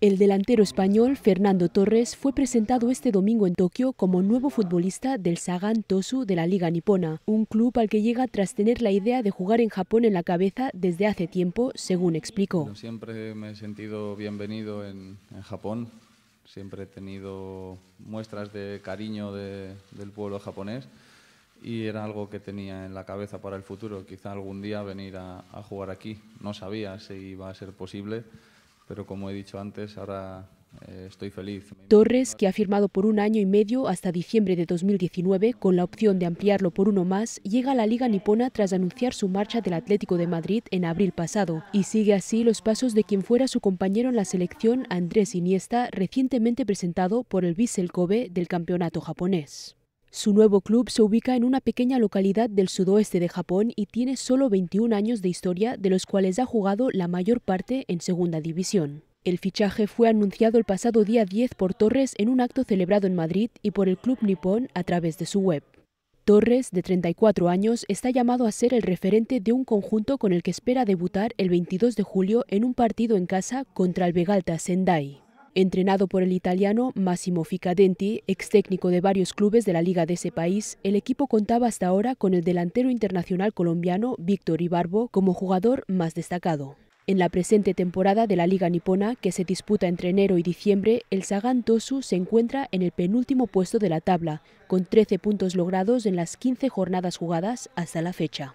El delantero español Fernando Torres fue presentado este domingo en Tokio como nuevo futbolista del Sagan Tosu de la Liga Nipona, un club al que llega tras tener la idea de jugar en Japón en la cabeza desde hace tiempo, según explicó. Siempre me he sentido bienvenido en, Japón, siempre he tenido muestras de cariño del pueblo japonés y era algo que tenía en la cabeza para el futuro, quizá algún día venir a jugar aquí. No sabía si iba a ser posible pero como he dicho antes, ahora eh, estoy feliz. Torres, que ha firmado por un año y medio hasta diciembre de 2019 con la opción de ampliarlo por uno más, llega a la Liga Nipona tras anunciar su marcha del Atlético de Madrid en abril pasado y sigue así los pasos de quien fuera su compañero en la selección, Andrés Iniesta, recientemente presentado por el Vissel Kobe del campeonato japonés. Su nuevo club se ubica en una pequeña localidad del sudoeste de Japón y tiene solo 21 años de historia, de los cuales ha jugado la mayor parte en segunda división. El fichaje fue anunciado el pasado día 10 por Torres en un acto celebrado en Madrid y por el club nipón a través de su web. Torres, de 34 años, está llamado a ser el referente de un conjunto con el que espera debutar el 22 de julio en un partido en casa contra el Vegalta Sendai. Entrenado por el italiano Massimo Ficadenti, ex técnico de varios clubes de la liga de ese país, el equipo contaba hasta ahora con el delantero internacional colombiano Víctor Ibarbo como jugador más destacado. En la presente temporada de la Liga Nipona, que se disputa entre enero y diciembre, el Sagan Tosu se encuentra en el penúltimo puesto de la tabla, con 13 puntos logrados en las 15 jornadas jugadas hasta la fecha.